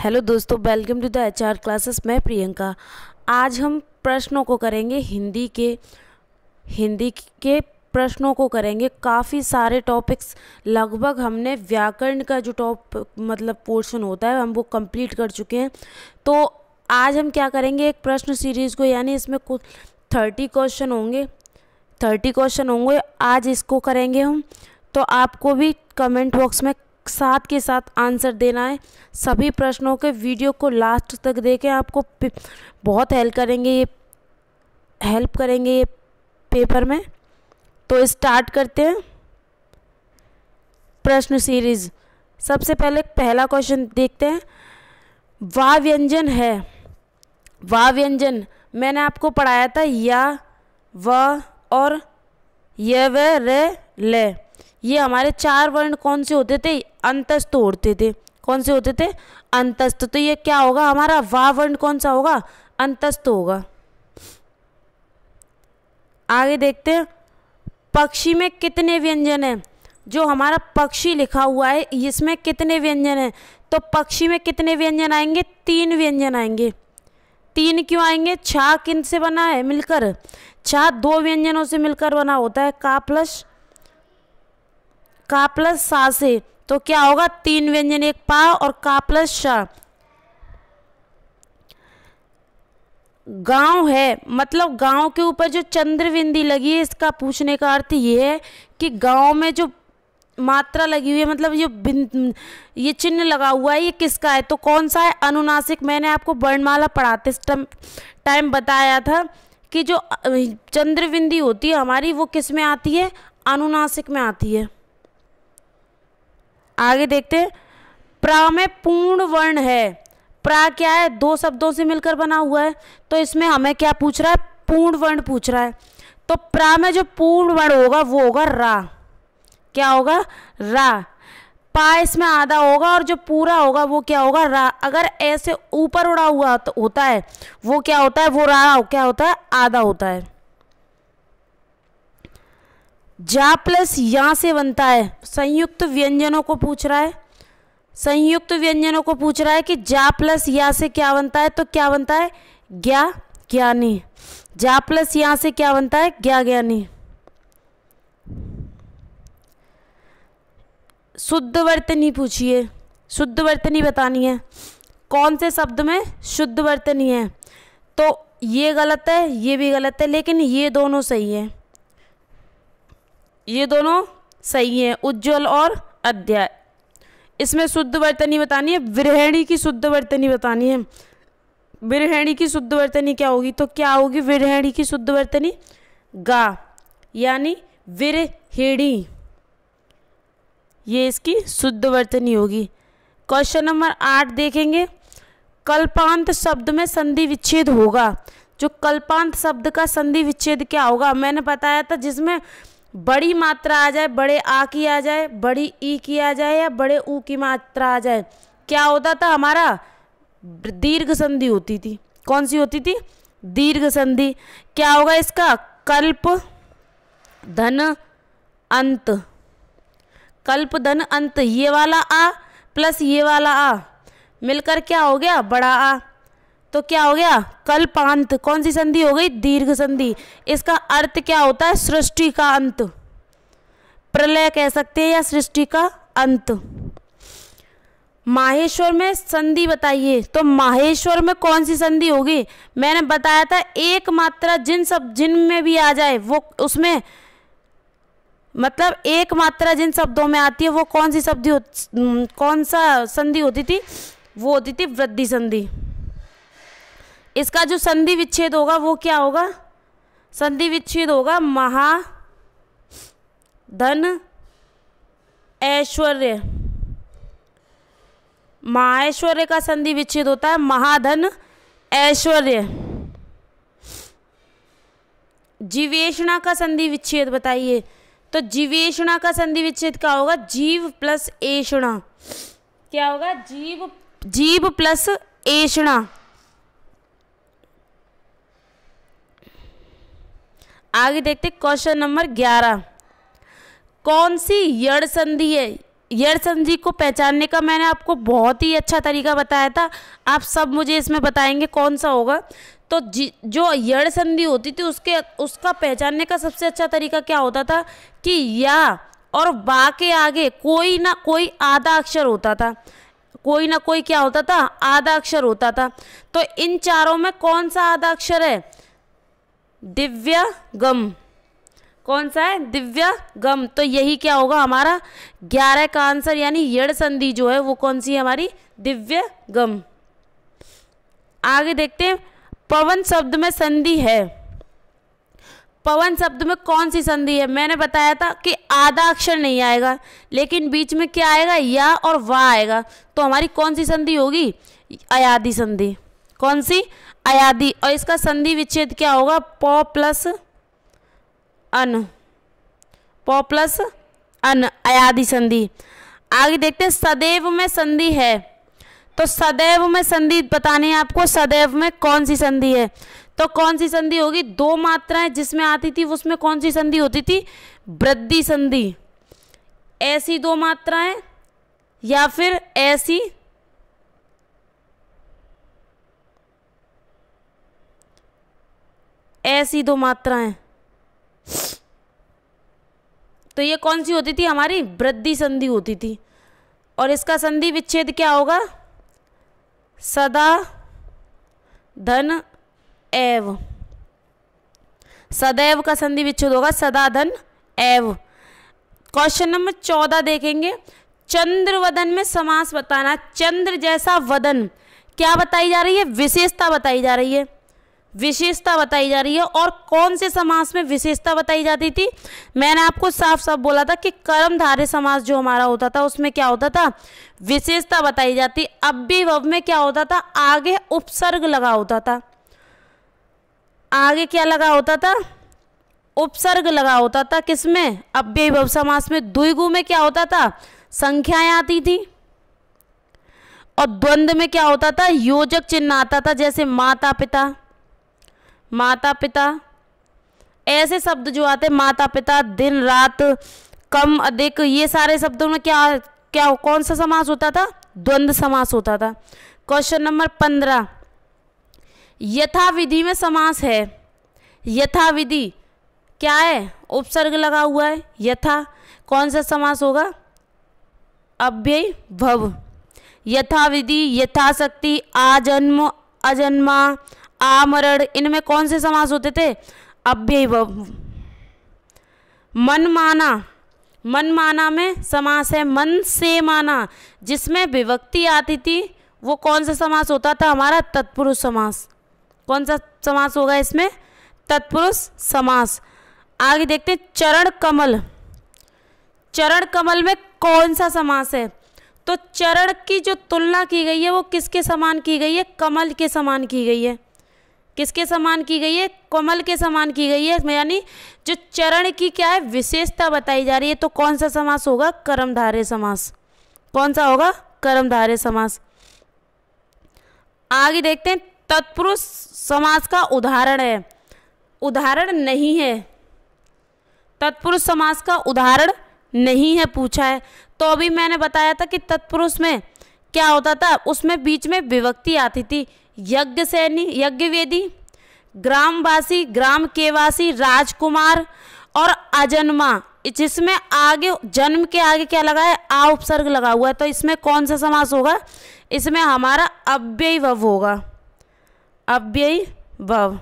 hello दोस्तों welcome to the H R classes मैं प्रियंका आज हम प्रश्नों को करेंगे हिंदी के हिंदी के प्रश्नों को करेंगे काफ़ी सारे टॉपिक्स लगभग हमने व्याकरण का जो टॉप मतलब पोर्शन होता है हम वो कंप्लीट कर चुके हैं तो आज हम क्या करेंगे एक प्रश्न सीरीज़ को यानी इसमें कुछ थर्टी क्वेश्चन होंगे थर्टी क्वेश्चन होंगे आज इसको करेंगे हम तो आपको भी कमेंट बॉक्स में साथ के साथ आंसर देना है सभी प्रश्नों के वीडियो को लास्ट तक देखें आपको बहुत हेल्प करेंगे ये हेल्प करेंगे ये पेपर में तो स्टार्ट करते हैं प्रश्न सीरीज सबसे पहले पहला क्वेश्चन देखते हैं वा व्यंजन है वा व्यंजन मैंने आपको पढ़ाया था या व और य व र ले ये हमारे चार वर्ण कौन से होते थे अंतस्थ होते थे कौन से होते थे अंतस्थ तो ये क्या होगा हमारा वाह वर्ण कौन सा होगा अंतस्थ होगा आगे देखते हैं पक्षी में कितने व्यंजन हैं जो हमारा पक्षी लिखा हुआ है इसमें कितने व्यंजन हैं तो पक्षी में कितने व्यंजन आएंगे तीन व्यंजन आएंगे तीन क्यों आएंगे छा किन से बना है मिलकर छा दो व्यंजनों से मिलकर बना होता है का प्लस का प्लस सा से तो क्या होगा तीन व्यंजन एक पा और का प्लस शाह गांव है मतलब गांव के ऊपर जो बिंदी लगी है इसका पूछने का अर्थ ये है कि गांव में जो मात्रा लगी हुई है मतलब ये ये चिन्ह लगा हुआ है ये किसका है तो कौन सा है अनुनासिक मैंने आपको वर्णमाला पढ़ाते टाइम बताया था कि जो चंद्रबिंदी होती है हमारी वो किस में आती है अनुनासिक में आती है आगे देखते हैं प्रा में पूर्ण वर्ण है प्रा क्या है दो शब्दों से मिलकर बना हुआ है तो इसमें हमें क्या पूछ रहा है पूर्ण वर्ण पूछ रहा है तो प्रा में जो पूर्ण वर्ण होगा वो होगा रा क्या होगा रा पा इसमें आधा होगा और जो पूरा होगा वो क्या होगा रा अगर ऐसे ऊपर उड़ा हुआ तो होता है वो क्या होता है वो रा क्या होता है आधा होता है जा प्लस यहाँ से बनता है संयुक्त व्यंजनों को पूछ रहा है संयुक्त व्यंजनों को पूछ रहा है कि जा प्लस या से क्या बनता है तो क्या बनता है ज्ञा ज्ञानी जा प्लस यहाँ से क्या बनता है ज्ञा ज्ञानी शुद्ध वर्तनी पूछिए शुद्ध वर्तनी बतानी है कौन से शब्द में शुद्ध वर्तनी है तो ये गलत है ये भी गलत है लेकिन ये दोनों सही है ये दोनों सही हैं उज्ज्वल और अध्याय इसमें शुद्ध वर्तनी बतानी है विरहिणी की शुद्ध वर्तनी बतानी है विरहिणी की शुद्ध वर्तनी क्या होगी तो क्या होगी विरहिणी की शुद्ध वर्तनी गा यानी विरहिणी ये इसकी शुद्ध वर्तनी होगी क्वेश्चन नंबर आठ देखेंगे कल्पांत शब्द में संधि विच्छेद होगा जो कल्पांत शब्द का संधि विच्छेद क्या होगा मैंने बताया था जिसमें बड़ी मात्रा आ जाए बड़े आ की आ जाए बड़ी ई की आ जाए या बड़े ऊ की मात्रा आ जाए क्या होता था हमारा दीर्घ संधि होती थी कौन सी होती थी दीर्घ संधि क्या होगा इसका कल्प धन अंत कल्प धन अंत ये वाला आ प्लस ये वाला आ मिलकर क्या हो गया बड़ा आ तो क्या हो गया कल्पांत कौन सी संधि हो गई दीर्घ संधि इसका अर्थ क्या होता है सृष्टि का अंत प्रलय कह सकते हैं या सृष्टि का अंत माहेश्वर में संधि बताइए तो माहेश्वर में कौन सी संधि होगी मैंने बताया था एक मात्रा जिन सब जिन में भी आ जाए वो उसमें मतलब एक मात्रा जिन शब्दों में आती है वो कौन सी शब्द कौन सा संधि होती थी वो होती थी वृद्धि संधि इसका जो संधि विच्छेद होगा वो क्या होगा संधि विच्छेद होगा महा धन ऐश्वर्य महाऐश्वर्य का संधि विच्छेद होता है महाधन ऐश्वर्य जीवेशणा का संधि विच्छेद बताइए तो जीवेशणा का संधि विच्छेद क्या होगा जीव प्लस एषणा क्या होगा जीव जीव प्लस एषणा आगे देखते क्वेश्चन नंबर ग्यारह कौन सी यड़ संधि है यड़ संधि को पहचानने का मैंने आपको बहुत ही अच्छा तरीका बताया था आप सब मुझे इसमें बताएंगे कौन सा होगा तो जो यड़ संधि होती थी उसके उसका पहचानने का सबसे अच्छा तरीका क्या होता था कि या और बा के आगे कोई ना कोई आधा अक्षर होता था कोई ना कोई क्या होता था आधा अक्षर होता था तो इन चारों में कौन सा आधा अक्षर है दिव्य गम कौन सा है दिव्य गम तो यही क्या होगा हमारा ग्यारह का आंसर यानी यड़ संधि जो है वो कौन सी है हमारी दिव्य गम आगे देखते हैं पवन शब्द में संधि है पवन शब्द में कौन सी संधि है मैंने बताया था कि आधा अक्षर नहीं आएगा लेकिन बीच में क्या आएगा या और वा आएगा तो हमारी कौन सी संधि होगी अयादि संधि कौन सी अयादि और इसका संधि विच्छेद क्या होगा पौ प्लस अन पौ प्लस अन अयादि संधि आगे देखते हैं सदैव में संधि है तो सदैव में संधि बतानी है आपको सदैव में कौन सी संधि है तो कौन सी संधि होगी दो मात्राएं जिसमें आती थी उसमें कौन सी संधि होती थी वृद्धि संधि ऐसी दो मात्राएं या फिर ऐसी ऐसी दो मात्राएं तो ये कौन सी होती थी हमारी वृद्धि संधि होती थी और इसका संधि विच्छेद क्या होगा सदा धन एव सदैव का संधि विच्छेद होगा सदा धन एव क्वेश्चन नंबर चौदह देखेंगे चंद्र वदन में समास बताना चंद्र जैसा वदन क्या बताई जा रही है विशेषता बताई जा रही है विशेषता बताई जा रही है और कौन से समास में विशेषता बताई जाती थी मैंने आपको साफ साफ बोला था कि कर्मधारे समास जो हमारा होता था उसमें क्या होता था विशेषता बताई जाती अब वब में क्या होता था आगे उपसर्ग लगा होता था आगे क्या लगा होता था उपसर्ग लगा होता था किसमें अव्यभव समास में द्विगु में क्या होता था संख्याएं आती थी और द्वंद्व में क्या होता था योजक चिन्ह आता था जैसे माता पिता माता पिता ऐसे शब्द जो आते हैं माता पिता दिन रात कम अधिक ये सारे शब्दों में क्या क्या कौन सा समास होता था द्वंद्व समास होता था क्वेश्चन नंबर पंद्रह यथा विधि में समास है यथाविधि क्या है उपसर्ग लगा हुआ है यथा कौन सा समास होगा अव्यय भव यथा विधि यथाशक्ति आजन्म अजन्मा आमरण इनमें कौन से समास होते थे माना मनमाना मनमाना में समास है मन से माना जिसमें विभक्ति आती थी वो कौन सा समास होता था हमारा तत्पुरुष समास कौन सा समास होगा इसमें तत्पुरुष समास आगे देखते हैं चरण कमल चरण कमल में कौन सा समास है तो चरण की जो तुलना की गई है वो किसके समान की गई है कमल के समान की गई है किसके समान की गई है कमल के समान की गई है यानी जो चरण की क्या है विशेषता बताई जा रही है तो कौन सा समास होगा कर्मधारय समास कौन सा होगा कर्मधारय समास आगे देखते हैं तत्पुरुष समास का उदाहरण है उदाहरण नहीं है तत्पुरुष समास का उदाहरण नहीं है पूछा है तो अभी मैंने बताया था कि तत्पुरुष में क्या होता था उसमें बीच में विभक्ति आती थी यज्ञ सैनी यज्ञ वेदी ग्रामवासी ग्राम के वासी राजकुमार और अजन्मा जिसमें आगे जन्म के आगे क्या लगा है आ उपसर्ग लगा हुआ है तो इसमें कौन सा समास होगा इसमें हमारा अव्यय भव होगा अव्यय भव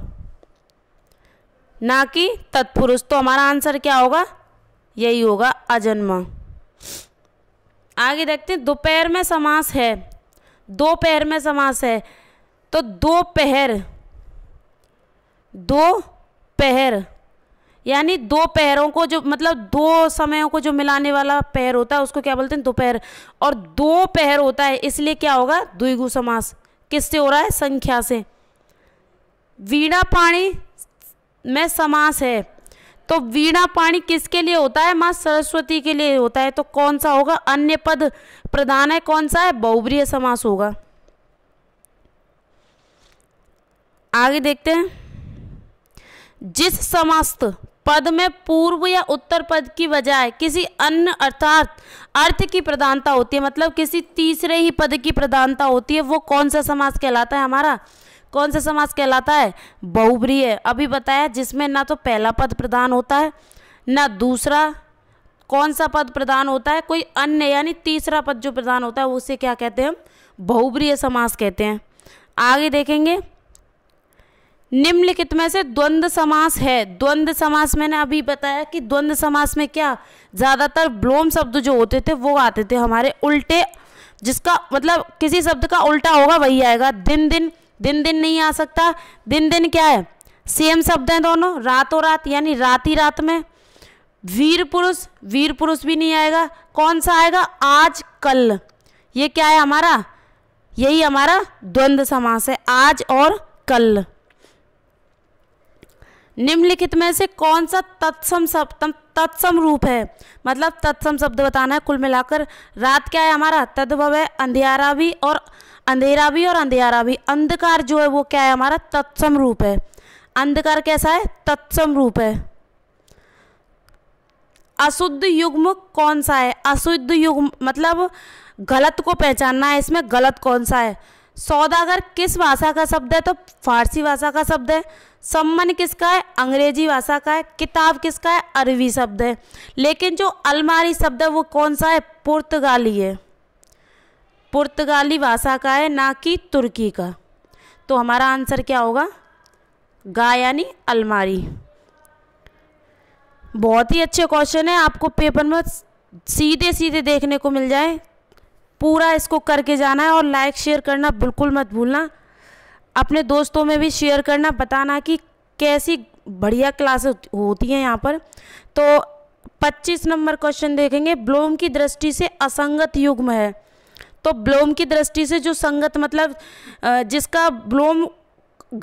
ना कि तत्पुरुष तो हमारा आंसर क्या होगा यही होगा अजन्मा आगे देखते हैं दोपहर में समास है दोपहर में समास है तो दो पहर दो पहर यानी दो पहरों को जो मतलब दो समयों को जो मिलाने वाला पहर होता है उसको क्या बोलते हैं दोपहर और दो पहर होता है इसलिए क्या होगा द्विगु समास किससे हो रहा है संख्या से वीणा पाणी में समास है तो वीणा पाणी किसके लिए होता है माँ सरस्वती के लिए होता है तो कौन सा होगा अन्य पद प्रधान है कौन सा है बहुब्रीय समास होगा आगे देखते हैं जिस समस्त पद में पूर्व या उत्तर पद की बजाय किसी अन्य अर्थात अर्थ की प्रधानता होती है मतलब किसी तीसरे ही पद की प्रधानता होती है वो कौन सा समास कहलाता है हमारा कौन सा समास कहलाता है बहुब्रीय अभी बताया जिसमें ना तो पहला पद प्रधान होता है ना दूसरा कौन सा पद प्रधान होता है कोई अन्य यानी तीसरा पद जो प्रधान होता है उसे क्या कहते हैं हम बहुब्रीय समास कहते हैं आगे देखेंगे निम्नलिखित में से द्वंद्व समास है द्वंद्व समास मैंने अभी बताया कि द्वंद्व समास में क्या ज़्यादातर ब्लोम शब्द जो होते थे वो आते थे हमारे उल्टे जिसका मतलब किसी शब्द का उल्टा होगा वही आएगा दिन दिन दिन दिन नहीं आ सकता दिन दिन क्या है सेम शब्द हैं दोनों रातों रात यानी रात ही रात में वीर पुरुष वीर पुरुष भी नहीं आएगा कौन सा आएगा आज कल ये क्या है हमारा यही हमारा द्वंद्व समास है आज और कल निम्नलिखित में से कौन सा तत्सम सप्तम तत्सम रूप है मतलब तत्सम शब्द बताना है कुल मिलाकर रात क्या है हमारा तद्भव है अंधियारा भी और अंधेरा भी और अंधियारा भी अंधकार जो है वो क्या है हमारा तत्सम रूप है अंधकार कैसा है तत्सम रूप है अशुद्ध युग्म कौन सा है अशुद्ध युग्म मतलब गलत को पहचानना है इसमें गलत कौन सा है सौदागर किस भाषा का शब्द है तो फारसी भाषा का शब्द है सम्मन किसका है अंग्रेजी भाषा का है किताब किसका है अरबी शब्द है लेकिन जो अलमारी शब्द है वो कौन सा है पुर्तगाली है पुर्तगाली भाषा का है ना कि तुर्की का तो हमारा आंसर क्या होगा गा यानी अलमारी बहुत ही अच्छे क्वेश्चन है आपको पेपर में सीधे सीधे देखने को मिल जाए पूरा इसको करके जाना है और लाइक शेयर करना बिल्कुल मत भूलना अपने दोस्तों में भी शेयर करना बताना कि कैसी बढ़िया क्लास होती हैं यहाँ पर तो 25 नंबर क्वेश्चन देखेंगे ब्लोम की दृष्टि से असंगत युग्म है तो ब्लोम की दृष्टि से जो संगत मतलब जिसका ब्लोम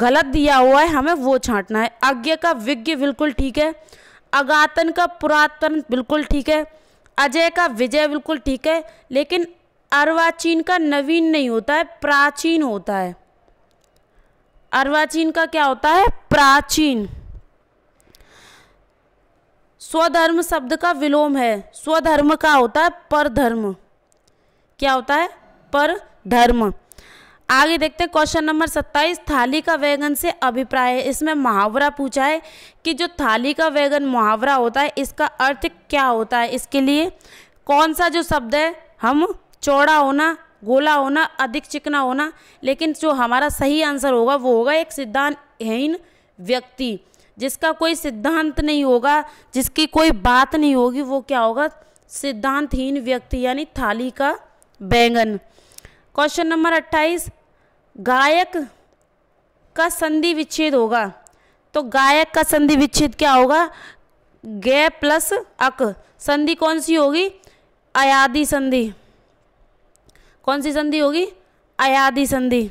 गलत दिया हुआ है हमें वो छांटना है अज्ञ का विज्ञ बिल्कुल ठीक है अगातन का पुरातन बिल्कुल ठीक है अजय का विजय बिल्कुल ठीक है लेकिन अर्वाचीन का नवीन नहीं होता है प्राचीन होता है अर्वाचीन का क्या होता है प्राचीन स्वधर्म शब्द का विलोम है स्वधर्म का होता है पर धर्म क्या होता है पर धर्म आगे देखते हैं क्वेश्चन नंबर सत्ताईस थाली का वैगन से अभिप्राय है इसमें मुहावरा पूछा है कि जो थाली का वैगन मुहावरा होता है इसका अर्थ क्या होता है इसके लिए कौन सा जो शब्द है हम चौड़ा होना गोला होना अधिक चिकना होना लेकिन जो हमारा सही आंसर होगा वो होगा एक सिद्धांतहीन व्यक्ति जिसका कोई सिद्धांत नहीं होगा जिसकी कोई बात नहीं होगी वो क्या होगा सिद्धांतहीन व्यक्ति यानी थाली का बैंगन क्वेश्चन नंबर अट्ठाईस गायक का संधि विच्छेद होगा तो गायक का संधि विच्छेद क्या होगा गै प्लस अक संधि कौन सी होगी अयादि संधि कौन सी संधि होगी अयाधि संधि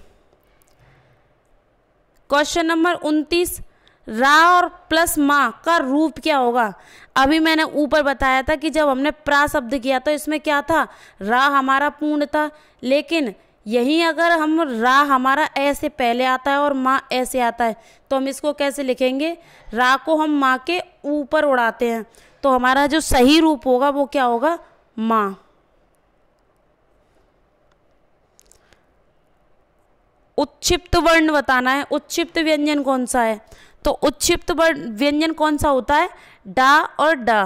क्वेश्चन नंबर उनतीस रा और प्लस माँ का रूप क्या होगा अभी मैंने ऊपर बताया था कि जब हमने प्रा शब्द किया तो इसमें क्या था रा हमारा पूर्ण था लेकिन यहीं अगर हम रा हमारा ऐसे पहले आता है और माँ ऐसे आता है तो हम इसको कैसे लिखेंगे रा को हम माँ के ऊपर उड़ाते हैं तो हमारा जो सही रूप होगा वो क्या होगा माँ उत्प्त वर्ण बताना है उच्छिप्त व्यंजन कौन सा है तो उच्छिप्त वर्ण व्यंजन कौन सा होता है डा और डा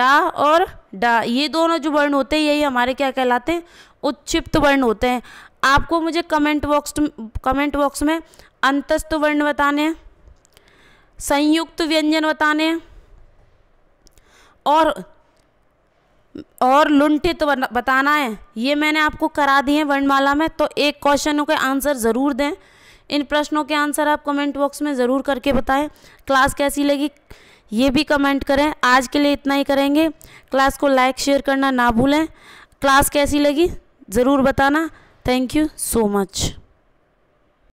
डा और डा ये दोनों जो वर्ण होते हैं यही हमारे क्या कहलाते हैं उत्षिप्त वर्ण होते हैं आपको मुझे कमेंट बॉक्स कमेंट बॉक्स में अंतस्थ वर्ण बताने संयुक्त व्यंजन बताने और और लुंठित तो बताना है ये मैंने आपको करा दिए वर्णमाला में तो एक क्वेश्चनों के आंसर ज़रूर दें इन प्रश्नों के आंसर आप कमेंट बॉक्स में ज़रूर करके बताएं क्लास कैसी लगी ये भी कमेंट करें आज के लिए इतना ही करेंगे क्लास को लाइक शेयर करना ना भूलें क्लास कैसी लगी ज़रूर बताना थैंक यू सो मच